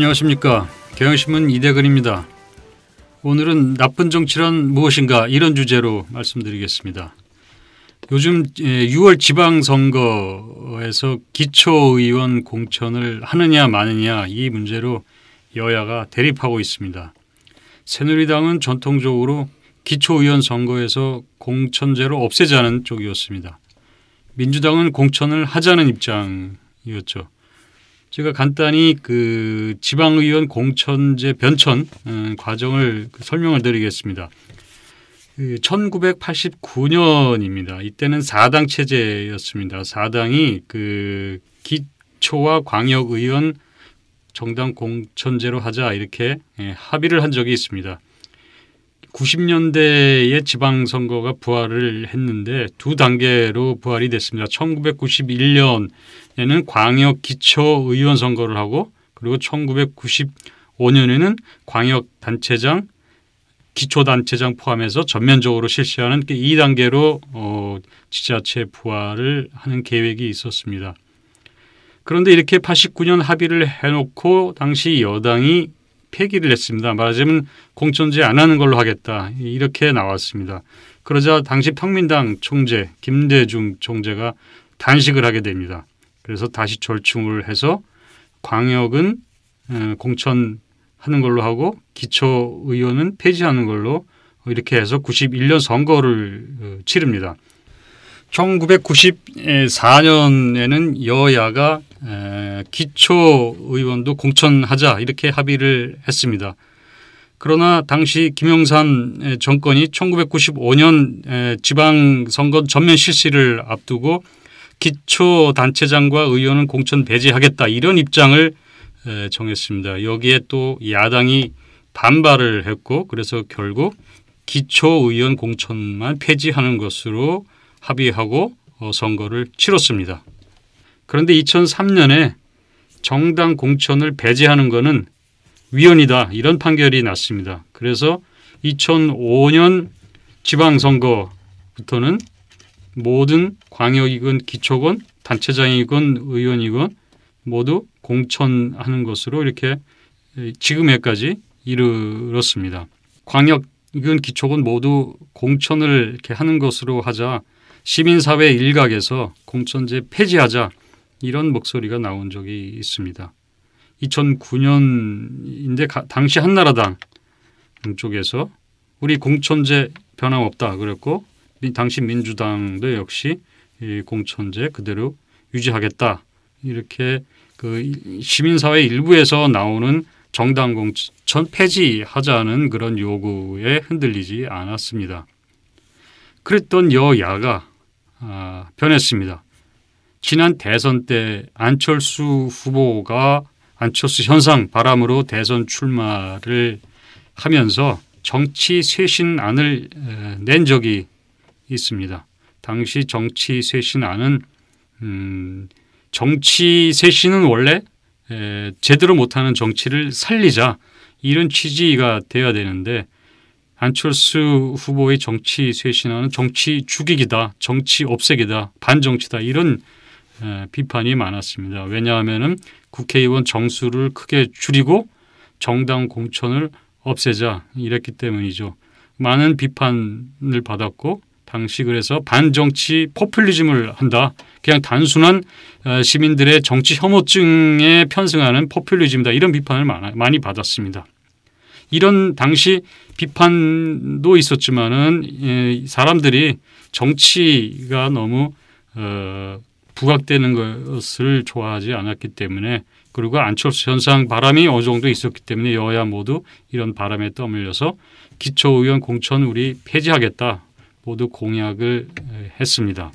안녕하십니까. 경향신문 이대근입니다. 오늘은 나쁜 정치란 무엇인가 이런 주제로 말씀드리겠습니다. 요즘 6월 예, 지방선거에서 기초의원 공천을 하느냐 마느냐 이 문제로 여야가 대립하고 있습니다. 새누리당은 전통적으로 기초의원 선거에서 공천제를 없애자는 쪽이었습니다. 민주당은 공천을 하자는 입장이었죠. 제가 간단히 그 지방의원 공천제 변천 어, 과정을 그 설명을 드리겠습니다. 그 1989년입니다. 이때는 사당 체제였습니다. 사당이 그 기초와 광역의원 정당 공천제로 하자 이렇게 예, 합의를 한 적이 있습니다. 90년대에 지방선거가 부활을 했는데 두 단계로 부활이 됐습니다. 1991년에는 광역 기초의원 선거를 하고 그리고 1995년에는 광역 단체장 기초단체장 포함해서 전면적으로 실시하는 이단계로 어, 지자체 부활을 하는 계획이 있었습니다. 그런데 이렇게 89년 합의를 해놓고 당시 여당이 폐기를 했습니다. 말하자면 공천제 안 하는 걸로 하겠다 이렇게 나왔습니다. 그러자 당시 평민당 총재 김대중 총재가 단식을 하게 됩니다. 그래서 다시 절충을 해서 광역은 어, 공천하는 걸로 하고 기초의원은 폐지하는 걸로 이렇게 해서 91년 선거를 어, 치릅니다. 1994년에는 여야가 기초 의원도 공천하자 이렇게 합의를 했습니다. 그러나 당시 김영삼 정권이 1995년 지방선거 전면 실시를 앞두고 기초 단체장과 의원은 공천 배제하겠다 이런 입장을 정했습니다. 여기에 또 야당이 반발을 했고 그래서 결국 기초 의원 공천만 폐지하는 것으로 합의하고 어, 선거를 치렀습니다. 그런데 2003년에 정당 공천을 배제하는 것은 위헌이다 이런 판결이 났습니다. 그래서 2005년 지방선거부터는 모든 광역이건 기초건 단체장이건 의원이건 모두 공천하는 것으로 이렇게 지금에까지 이르렀습니다. 광역이건 기초건 모두 공천을 이렇게 하는 것으로 하자 시민사회 일각에서 공천제 폐지하자 이런 목소리가 나온 적이 있습니다. 2009년인데 가, 당시 한나라당 쪽에서 우리 공천제 변함없다 그랬고 당시 민주당도 역시 이 공천제 그대로 유지하겠다 이렇게 그 시민사회 일부에서 나오는 정당 공천 폐지하자는 그런 요구에 흔들리지 않았습니다. 그랬던 여야가 아, 변했습니다. 지난 대선 때 안철수 후보가 안철수 현상 바람으로 대선 출마를 하면서 정치 쇄신안을 낸 적이 있습니다. 당시 정치 쇄신안은 음, 정치 쇄신은 원래 에, 제대로 못하는 정치를 살리자 이런 취지가 돼야 되는데 안철수 후보의 정치 쇄신안은 정치 죽이기다, 정치 없애기다, 반정치다 이런 비판이 많았습니다. 왜냐하면 국회의원 정수를 크게 줄이고 정당 공천을 없애자 이랬기 때문이죠. 많은 비판을 받았고 당시 그래서 반정치 포퓰리즘을 한다. 그냥 단순한 어, 시민들의 정치 혐오증에 편승하는 포퓰리즘이다. 이런 비판을 많이 받았습니다. 이런 당시 비판도 있었지만은 사람들이 정치가 너무 어, 부각되는 것을 좋아하지 않았기 때문에 그리고 안철수 현상 바람이 어느 정도 있었기 때문에 여야 모두 이런 바람에 떠밀려서 기초의원 공천 우리 폐지하겠다 모두 공약을 했습니다.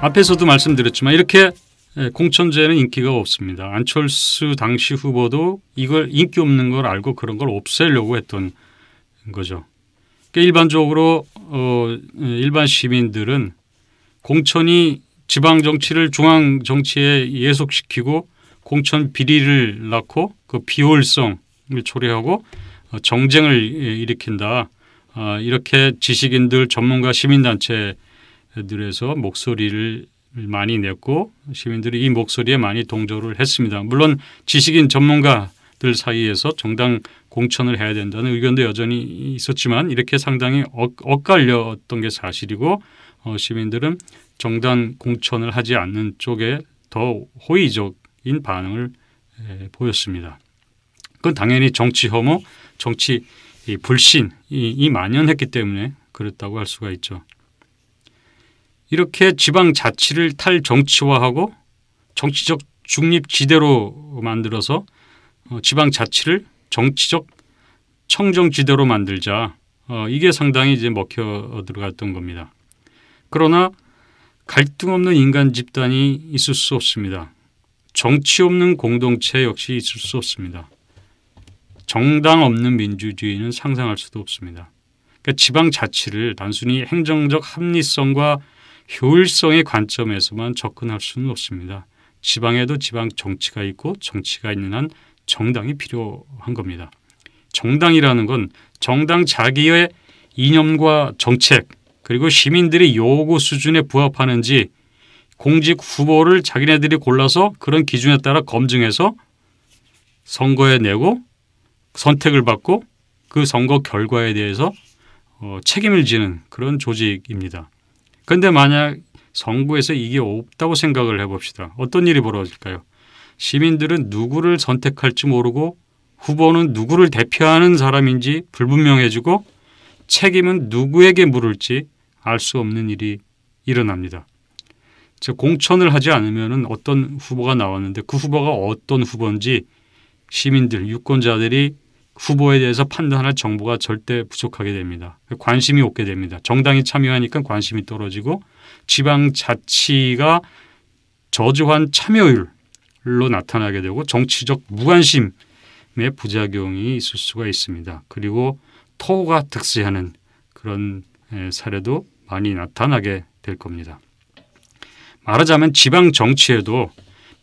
앞에서도 말씀드렸지만 이렇게 네, 공천제는 인기가 없습니다. 안철수 당시 후보도 이걸 인기 없는 걸 알고 그런 걸 없애려고 했던 거죠. 그러니까 일반적으로 어, 예, 일반 시민들은 공천이 지방 정치를 중앙 정치에 예속시키고 공천 비리를 낳고 그 비효율성을 초래하고 어, 정쟁을 예, 일으킨다. 아, 이렇게 지식인들, 전문가, 시민단체들에서 목소리를 많이 냈고 시민들이 이 목소리에 많이 동조를 했습니다. 물론 지식인 전문가들 사이에서 정당 공천을 해야 된다는 의견도 여전히 있었지만 이렇게 상당히 엇갈렸던 게 사실이고 어, 시민들은 정당 공천을 하지 않는 쪽에 더 호의적인 반응을 에, 보였습니다. 그건 당연히 정치 혐오, 정치 불신이 만연했기 때문에 그랬다고 할 수가 있죠. 이렇게 지방 자치를 탈정치화하고 정치적 중립지대로 만들어서 어, 지방 자치를 정치적 청정지대로 만들자 어, 이게 상당히 이제 먹혀 들어갔던 겁니다. 그러나 갈등 없는 인간 집단이 있을 수 없습니다. 정치 없는 공동체 역시 있을 수 없습니다. 정당 없는 민주주의는 상상할 수도 없습니다. 그러니까 지방 자치를 단순히 행정적 합리성과 효율성의 관점에서만 접근할 수는 없습니다. 지방에도 지방 정치가 있고 정치가 있는 한 정당이 필요한 겁니다. 정당이라는 건 정당 자기의 이념과 정책 그리고 시민들의 요구 수준에 부합하는지 공직 후보를 자기네들이 골라서 그런 기준에 따라 검증해서 선거에 내고 선택을 받고 그 선거 결과에 대해서 어, 책임을 지는 그런 조직입니다. 근데 만약 정부에서 이게 없다고 생각을 해봅시다. 어떤 일이 벌어질까요? 시민들은 누구를 선택할지 모르고 후보는 누구를 대표하는 사람인지 불분명해지고 책임은 누구에게 물을지 알 수 없는 일이 일어납니다. 즉 공천을 하지 않으면 어떤 후보가 나왔는데 그 후보가 어떤 후보인지 시민들, 유권자들이 후보에 대해서 판단할 정보가 절대 부족하게 됩니다. 관심이 없게 됩니다. 정당이 참여하니까 관심이 떨어지고 지방자치가 저조한 참여율로 나타나게 되고 정치적 무관심의 부작용이 있을 수가 있습니다. 그리고 토호가 득세하는 그런 사례도 많이 나타나게 될 겁니다. 말하자면 지방 정치에도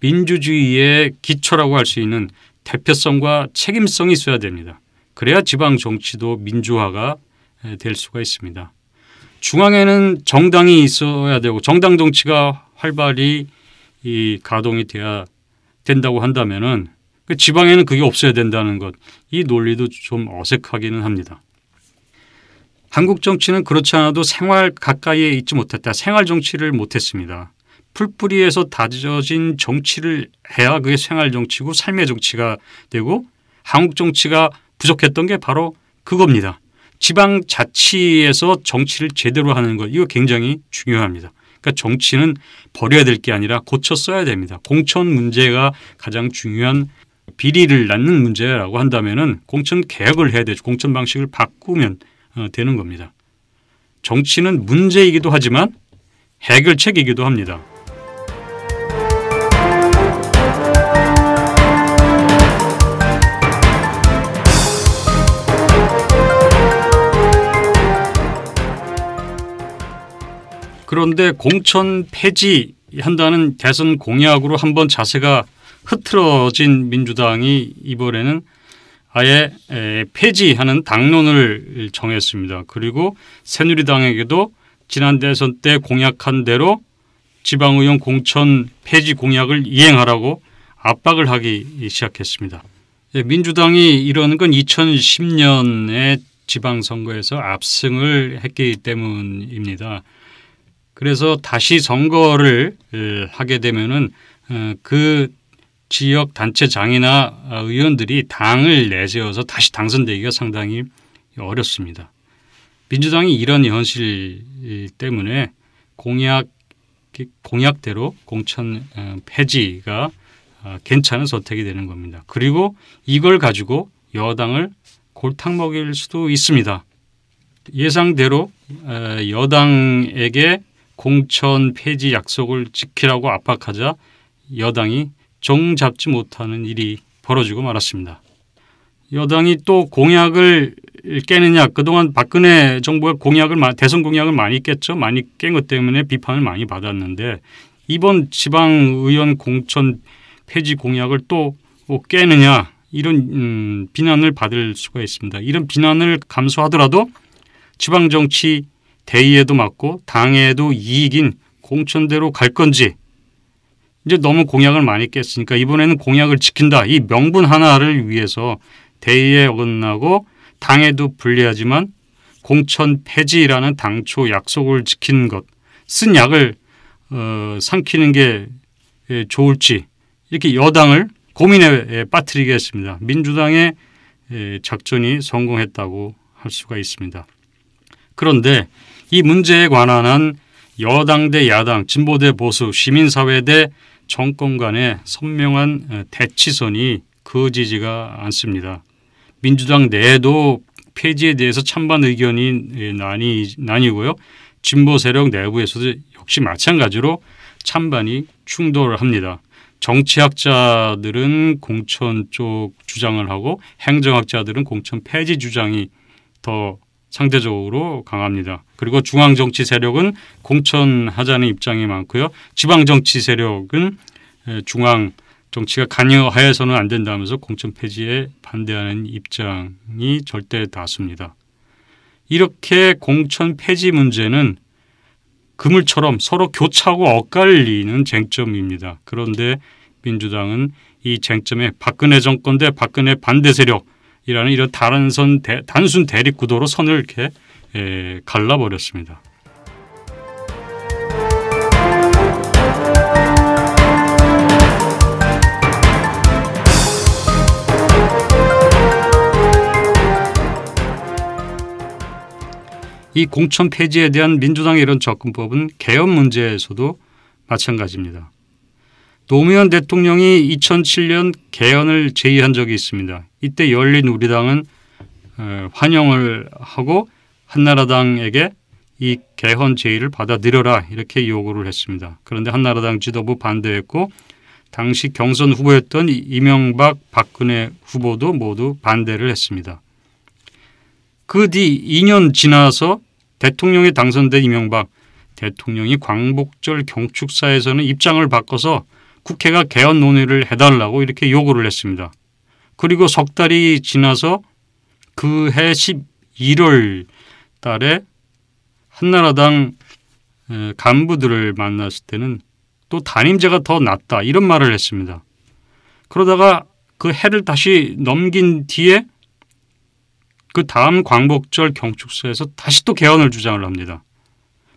민주주의의 기초라고 할 수 있는 대표성과 책임성이 있어야 됩니다. 그래야 지방 정치도 민주화가 될 수가 있습니다. 중앙에는 정당이 있어야 되고 정당 정치가 활발히 이 가동이 돼야 된다고 한다면은 그 지방에는 그게 없어야 된다는 것 이 논리도 좀 어색하기는 합니다. 한국 정치는 그렇지 않아도 생활 가까이에 있지 못했다. 생활 정치를 못했습니다. 풀뿌리에서 다져진 정치를 해야 그게 생활 정치고 삶의 정치가 되고 한국 정치가 부족했던 게 바로 그겁니다. 지방 자치에서 정치를 제대로 하는 것 이거 굉장히 중요합니다. 그러니까 정치는 버려야 될 게 아니라 고쳐 써야 됩니다. 공천 문제가 가장 중요한 비리를 낳는 문제라고 한다면은 공천 개혁을 해야 되죠. 공천 방식을 바꾸면 어, 되는 겁니다. 정치는 문제이기도 하지만 해결책이기도 합니다. 그런데 공천 폐지한다는 대선 공약으로 한번 자세가 흐트러진 민주당이 이번에는 아예 폐지하는 당론을 정했습니다. 그리고 새누리당에게도 지난 대선 때 공약한 대로 지방의원 공천 폐지 공약을 이행하라고 압박을 하기 시작했습니다. 예, 민주당이 이러는 건 2010년에 지방선거에서 압승을 했기 때문입니다. 그래서 다시 선거를 하게 되면은 어, 그 지역 단체장이나 아, 의원들이 당을 내세워서 다시 당선되기가 상당히 어렵습니다. 민주당이 이런 현실 때문에 공약 공약대로 공천 어, 폐지가 아, 괜찮은 선택이 되는 겁니다. 그리고 이걸 가지고 여당을 골탕 먹일 수도 있습니다. 예상대로 여당에게 공천 폐지 약속을 지키라고 압박하자 여당이 정잡지 못하는 일이 벌어지고 말았습니다. 여당이 또 공약을 깨느냐 그동안 박근혜 정부가 공약을 대선 공약을 많이 깼죠. 많이 깬 것 때문에 비판을 많이 받았는데 이번 지방의원 공천 폐지 공약을 또 뭐 깨느냐 이런 음, 비난을 받을 수가 있습니다. 이런 비난을 감수하더라도 지방 정치 대의에도 맞고 당에도 이익인 공천대로 갈 건지 이제 너무 공약을 많이 깼으니까 이번에는 공약을 지킨다. 이 명분 하나를 위해서 대의에 어긋나고 당에도 불리하지만 공천 폐지라는 당초 약속을 지킨 것, 쓴 약을 어, 삼키는 게 좋을지 이렇게 여당을 고민에 빠뜨리게 했습니다. 민주당의 작전이 성공했다고 할 수가 있습니다. 그런데 이 문제에 관한 한 여당 대 야당, 진보 대 보수, 시민사회 대 정권 간의 선명한 어, 대치선이 그지지가 않습니다. 민주당 내에도 폐지에 대해서 찬반 의견이 예, 나뉘, 나뉘고요. 진보 세력 내부에서도 역시 마찬가지로 찬반이 충돌을 합니다. 정치학자들은 공천 쪽 주장을 하고 행정학자들은 공천 폐지 주장이 더 상대적으로 강합니다. 그리고 중앙 정치 세력은 공천하자는 입장이 많고요. 지방 정치 세력은 중앙 정치가 관여하여서는 안 된다면서 공천 폐지에 반대하는 입장이 절대 다수입니다. 이렇게 공천 폐지 문제는 그물처럼 서로 교차하고 엇갈리는 쟁점입니다. 그런데 민주당은 이 쟁점에 박근혜 정권 대 박근혜 반대 세력 이라는 이런 단선 대, 단순 대립 구도로 선을 이렇게 에, 예, 갈라버렸습니다. 이 공천 폐지에 대한 민주당의 이런 접근법은 개헌 문제에서도 마찬가지입니다. 노무현 대통령이 2007년 개헌을 제의한 적이 있습니다. 이때 열린 우리당은 어, 환영을 하고 한나라당에게 이 개헌 제의를 받아들여라 이렇게 요구를 했습니다. 그런데 한나라당 지도부 반대했고 당시 경선 후보였던 이명박, 박근혜 후보도 모두 반대를 했습니다. 그 뒤 2년 지나서 대통령에 당선된 이명박 대통령이 광복절 경축사에서는 입장을 바꿔서 국회가 개헌 논의를 해달라고 이렇게 요구를 했습니다. 그리고 석 달이 지나서 그 해 11월 달에 한나라당 간부들을 만났을 때는 또 단임제가 더 낫다 이런 말을 했습니다. 그러다가 그 해를 다시 넘긴 뒤에 그 다음 광복절 경축사에서 다시 또 개헌을 주장을 합니다.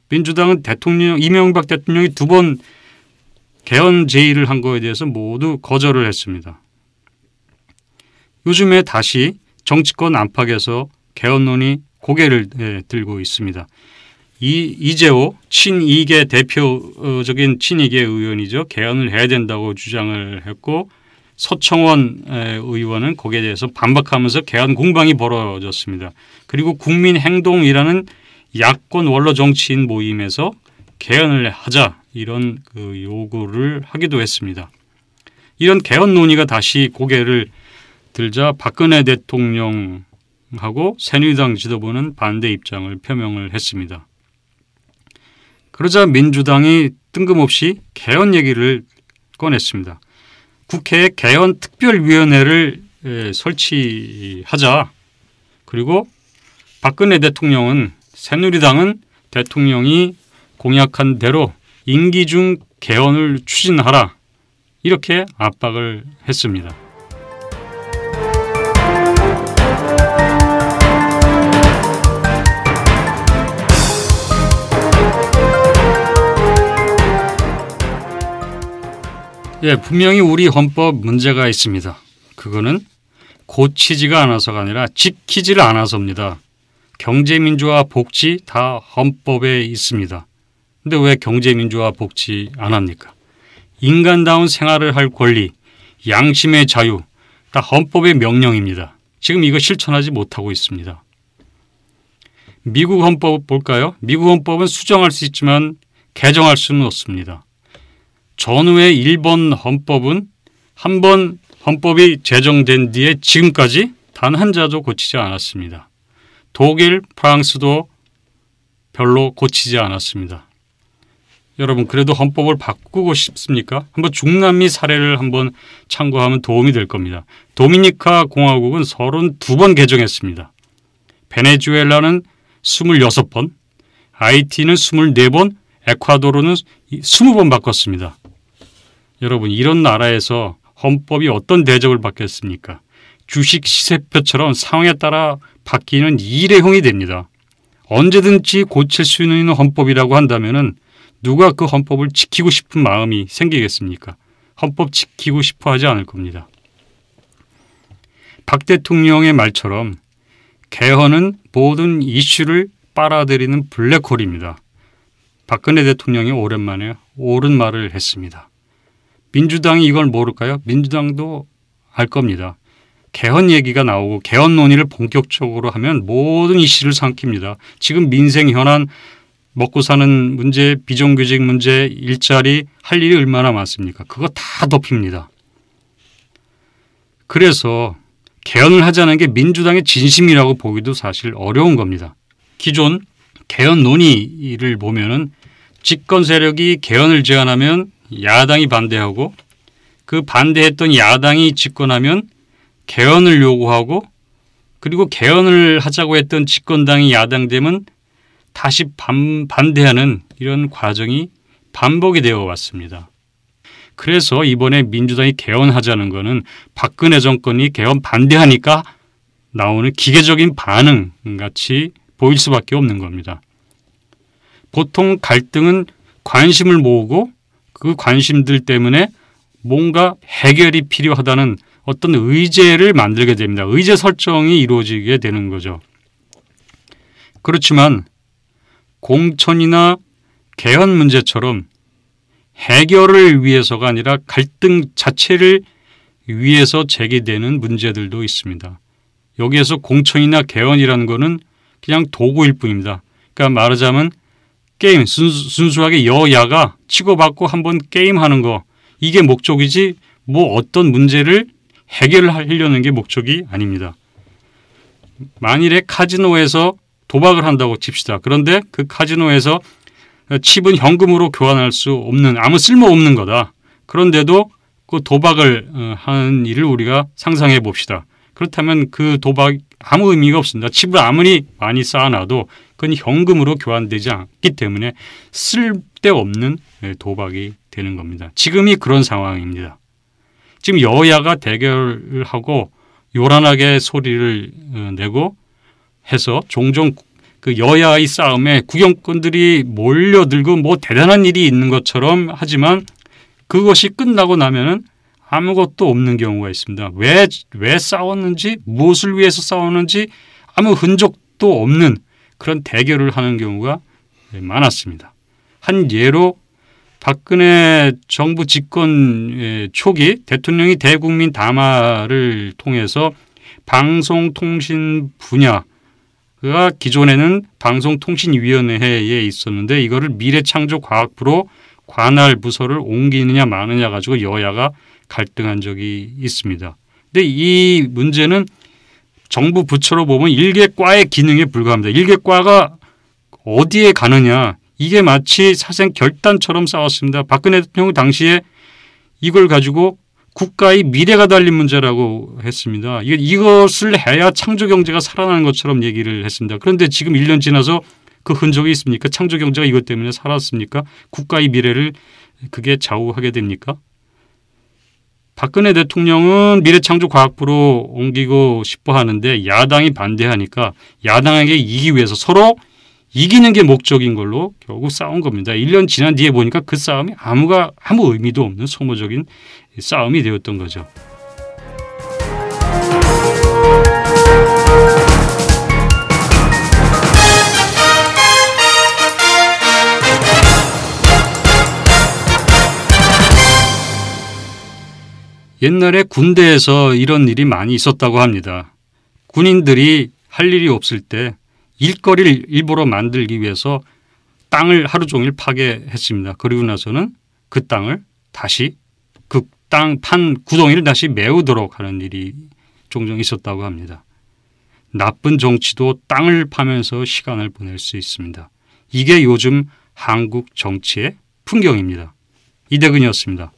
민주당은 대통령 이명박 대통령이 두번 개헌 제의를 한 거에 대해서 모두 거절을 했습니다. 요즘에 다시 정치권 안팎에서 개헌론이 고개를 예, 들고 있습니다. 이, 이재호 친이계 대표적인 친이계 의원이죠. 개헌을 해야 된다고 주장을 했고 서청원 의원은 거기에 대해서 반박하면서 개헌 공방이 벌어졌습니다. 그리고 국민행동이라는 야권 원로 정치인 모임에서 개헌을 하자 이런 그 요구를 하기도 했습니다. 이런 개헌 논의가 다시 고개를 들자 박근혜 대통령하고 새누리당 지도부는 반대 입장을 표명을 했습니다. 그러자 민주당이 뜬금없이 개헌 얘기를 꺼냈습니다. 국회에 개헌 특별위원회를 설치하자. 그리고 박근혜 대통령은 새누리당은 대통령이 공약한 대로 임기 중 개헌을 추진하라 이렇게 압박을 했습니다. 예, 분명히 우리 헌법 문제가 있습니다. 그거는 고치지가 않아서가 아니라 지키지를 않아서입니다. 경제민주화 복지 다 헌법에 있습니다. 근데 왜 경제 민주화 복지 안 합니까? 인간다운 생활을 할 권리, 양심의 자유, 다 헌법의 명령입니다. 지금 이거 실천하지 못하고 있습니다. 미국 헌법 볼까요? 미국 헌법은 수정할 수 있지만 개정할 수는 없습니다. 전후의 일본 헌법은 한 번 헌법이 제정된 뒤에 지금까지 단 한자도 고치지 않았습니다. 독일, 프랑스도 별로 고치지 않았습니다. 여러분 그래도 헌법을 바꾸고 싶습니까? 한번 중남미 사례를 한번 참고하면 도움이 될 겁니다. 도미니카 공화국은 32번 개정했습니다. 베네수엘라는 26번, 아이티는 24번, 에콰도르는 20번 바꿨습니다. 여러분 이런 나라에서 헌법이 어떤 대접을 받겠습니까? 주식 시세표처럼 상황에 따라 바뀌는 일회용이 됩니다. 언제든지 고칠 수 있는 헌법이라고 한다면 은 누가 그 헌법을 지키고 싶은 마음이 생기겠습니까? 헌법 지키고 싶어 하지 않을 겁니다. 박 대통령의 말처럼 개헌은 모든 이슈를 빨아들이는 블랙홀입니다. 박근혜 대통령이 오랜만에 옳은 말을 했습니다. 민주당이 이걸 모를까요? 민주당도 알 겁니다. 개헌 얘기가 나오고 개헌 논의를 본격적으로 하면 모든 이슈를 삼킵니다. 지금 민생 현안 먹고 사는 문제, 비정규직 문제, 일자리 할 일이 얼마나 많습니까? 그거 다 덮입니다. 그래서 개헌을 하자는 게 민주당의 진심이라고 보기도 사실 어려운 겁니다. 기존 개헌 논의를 보면은 집권 세력이 개헌을 제안하면 야당이 반대하고 그 반대했던 야당이 집권하면 개헌을 요구하고 그리고 개헌을 하자고 했던 집권당이 야당 되면 다시 반, 반대하는 이런 과정이 반복이 되어 왔습니다. 그래서 이번에 민주당이 개헌하자는 것은 박근혜 정권이 개헌 반대하니까 나오는 기계적인 반응 같이 보일 수밖에 없는 겁니다. 보통 갈등은 관심을 모으고 그 관심들 때문에 뭔가 해결이 필요하다는 어떤 의제를 만들게 됩니다. 의제 설정이 이루어지게 되는 거죠. 그렇지만 공천이나 개헌 문제처럼 해결을 위해서가 아니라 갈등 자체를 위해서 제기되는 문제들도 있습니다. 여기에서 공천이나 개헌이라는 것은 그냥 도구일 뿐입니다. 그러니까 말하자면 게임 순수, 하게 여야가 치고받고 한번 게임하는 거 이게 목적이지 뭐 어떤 문제를 해결하려는 게 목적이 아닙니다. 만일에 카지노에서 도박을 한다고 칩시다. 그런데 그 카지노에서 칩은 현금으로 교환할 수 없는 아무 쓸모없는 거다. 그런데도 그 도박을 하는 어, 일을 우리가 상상해 봅시다. 그렇다면 그 도박 아무 의미가 없습니다. 칩을 아무리 많이 쌓아놔도 그건 현금으로 교환되지 않기 때문에 쓸데없는 예, 도박이 되는 겁니다. 지금이 그런 상황입니다. 지금 여야가 대결을 하고 요란하게 소리를 어, 내고 해서 종종 그 여야의 싸움에 국영권들이 몰려들고 뭐 대단한 일이 있는 것처럼 하지만 그것이 끝나고 나면은 아무것도 없는 경우가 있습니다. 왜, 왜 싸웠는지, 무엇을 위해서 싸웠는지 아무 흔적도 없는 그런 대결을 하는 경우가 많았습니다. 한 예로 박근혜 정부 집권 예, 초기 대통령이 대국민 담화를 통해서 방송통신 분야 그가 기존에는 방송통신위원회에 있었는데 이거를 미래창조과학부로 관할 부서를 옮기느냐 마느냐 가지고 여야가 갈등한 적이 있습니다. 근데 이 문제는 정부 부처로 보면 일개 과의 기능에 불과합니다. 일개 과가 어디에 가느냐 이게 마치 사생 결단처럼 싸웠습니다. 박근혜 대통령 당시에 이걸 가지고 국가의 미래가 달린 문제라고 했습니다. 이것을 해야 창조 경제가 살아나는 것처럼 얘기를 했습니다. 그런데 지금 1년 지나서 그 흔적이 있습니까? 창조 경제가 이것 때문에 살았습니까? 국가의 미래를 그게 좌우하게 됩니까? 박근혜 대통령은 미래창조과학부로 옮기고 싶어 하는데 야당이 반대하니까 야당에게 이기 위해서 서로 이기는 게 목적인 걸로 결국 싸운 겁니다. 1년 지난 뒤에 보니까 그 싸움이 아무가 아무 의미도 없는 소모적인 싸움이 되었던 거죠. 옛날에 군대에서 이런 일이 많이 있었다고 합니다. 군인들이 할 일이 없을 때 일거리를 일부러 만들기 위해서 땅을 하루 종일 파괴했습니다. 그리고 나서는 그 땅을 다시 땅판 구덩이를 다시 메우도록 하는 일이 종종 있었다고 합니다. 나쁜 정치도 땅을 파면서 시간을 보낼 수 있습니다. 이게 요즘 한국 정치의 풍경입니다. 이대근이었습니다.